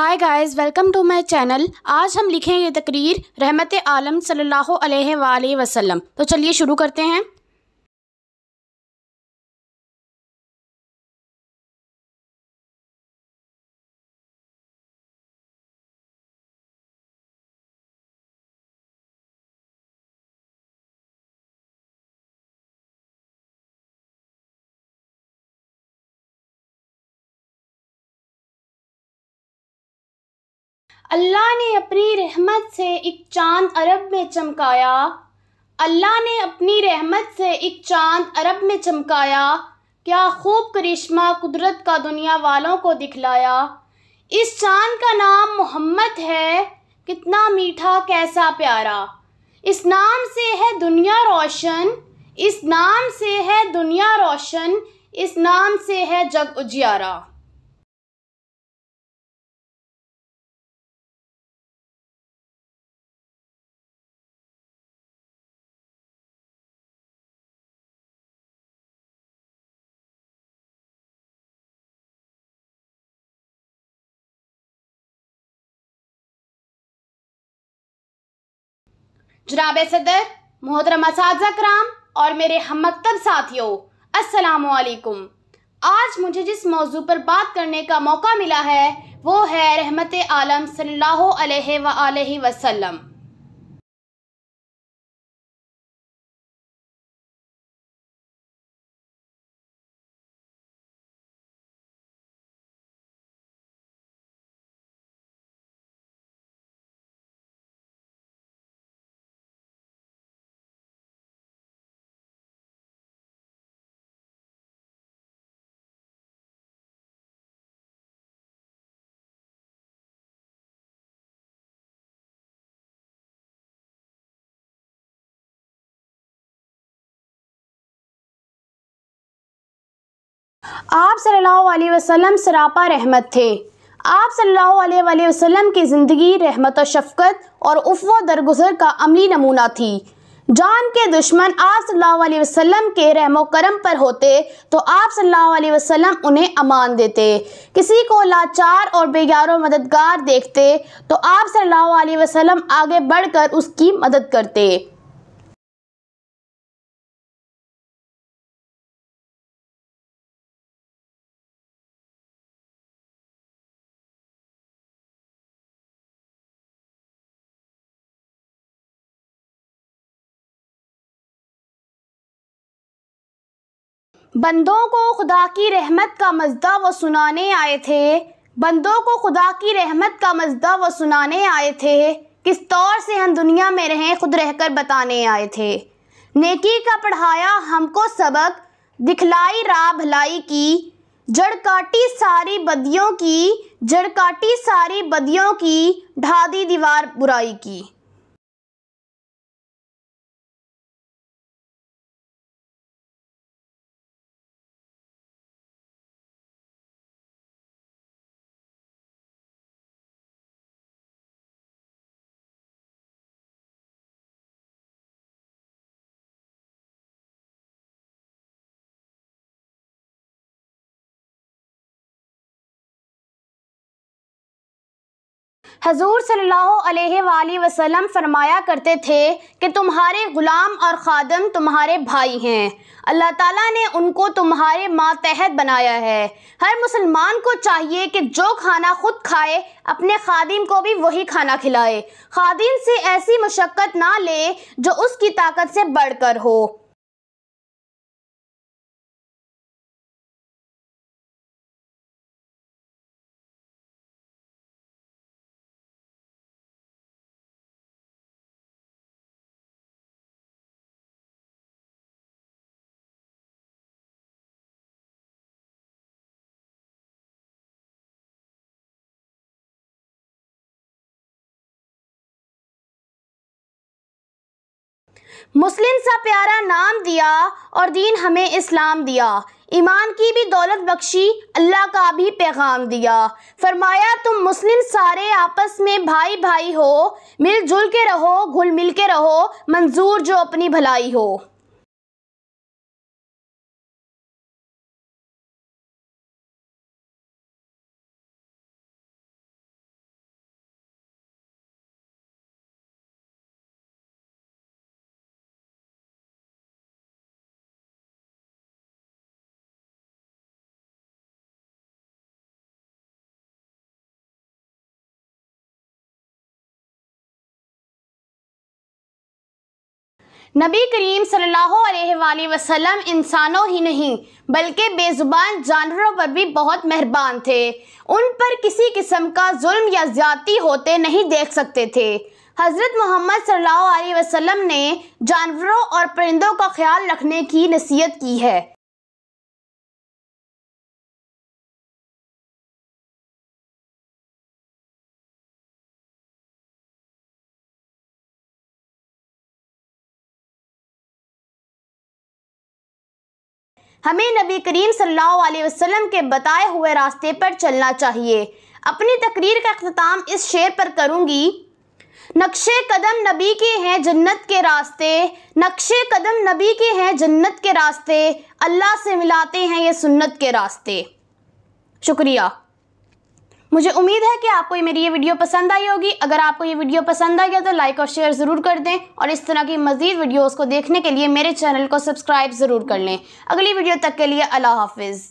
hi guys welcome to my channel आज हम लिखेंगे तकरीर रहमत आलम सल्लल्लाहु अलैहि वसल्लम तो चलिए शुरू करते हैं अल्लाह ने अपनी रहमत से एक चांद अरब में चमकाया अल्लाह ने अपनी रहमत से एक चांद अरब में चमकाया क्या खूब करिश्मा कुदरत का दुनिया वालों को दिखलाया इस चांद का नाम मोहम्मद है कितना मीठा कैसा प्यारा इस नाम से है दुनिया रोशन इस नाम से है दुनिया रोशन इस नाम से है जग उजियारा जनाब सदर मोहतरम साजा कराम और मेरे हम साथियों असलकुम आज मुझे जिस मौजू पर बात करने का मौका मिला है वो है रहमत आलम सल्लल्लाहु अलैहि वसल्लम आप सल्लल्लाहु अलैहि वसल्लम सरापा रहमत थे आप सल्लल्लाहु अलैहि वसल्लम की ज़िंदगी रहमत और शफकत और उफ़ दरगुजर का अमली नमूना थी जान के दुश्मन आप सल्लल्लाहु अलैहि वसल्लम के रहमो करम पर होते तो आप सल्लल्लाहु अलैहि वसल्लम उन्हें अमान देते किसी को लाचार और बेगारो मददगार देखते तो आप सल्लल्लाहु अलैहि वसल्लम आगे बढ़कर उसकी मदद करते बंदों को खुदा की रहमत का मजदा व सुनाने आए थे बंदों को खुदा की रहमत का मजदा व सुनाने आए थे किस तौर से हम दुनिया में रहें खुद रहकर बताने आए थे नेकी का पढ़ाया हमको सबक दिखलाई रा भलाई की जड़ काटी सारी बदियों की जड़ काटी सारी बदियों की ढादी दीवार बुराई की हजूर वसल्लम फरमाया करते थे कि तुम्हारे ग़ुलाम और ख़ादम तुम्हारे भाई हैं अल्लाह ताला ने उनको तुम्हारे मातहत बनाया है हर मुसलमान को चाहिए कि जो खाना खुद खाए अपने खादिम को भी वही खाना खिलाए खादिम से ऐसी मशक्क़त ना ले जो उसकी ताकत से बढ़कर हो मुस्लिम सा प्यारा नाम दिया और दीन हमें इस्लाम दिया ईमान की भी दौलत बख्शी अल्लाह का भी पैगाम दिया फरमाया तुम मुस्लिम सारे आपस में भाई भाई हो मिलजुल के रहो घुल मिल के रहो मंजूर जो अपनी भलाई हो नबी करीम सल्लल्लाहु अलैहि वसल्लम इंसानों ही नहीं बल्कि बेज़ुबान जानवरों पर भी बहुत मेहरबान थे उन पर किसी किस्म का जुल्म या ज़्यादती होते नहीं देख सकते थे हज़रत मोहम्मद सल्लल्लाहु अलैहि वसल्लम ने जानवरों और परिंदों का ख्याल रखने की नसीहत की है हमें नबी करीम सल्लल्लाहु अलैहि वसल्लम के बताए हुए रास्ते पर चलना चाहिए अपनी तकरीर का अख्ताम इस शेर पर करूँगी नक्शे कदम नबी के हैं जन्नत के रास्ते नक्शे कदम नबी के हैं जन्नत के रास्ते अल्लाह से मिलाते हैं ये सुन्नत के रास्ते शुक्रिया मुझे उम्मीद है कि आपको ये मेरी ये वीडियो पसंद आई होगी अगर आपको ये वीडियो पसंद आई है तो लाइक और शेयर ज़रूर कर दें और इस तरह की मज़ीद वीडियोज़ को देखने के लिए मेरे चैनल को सब्सक्राइब ज़रूर कर लें अगली वीडियो तक के लिए अल्लाह हाफिज़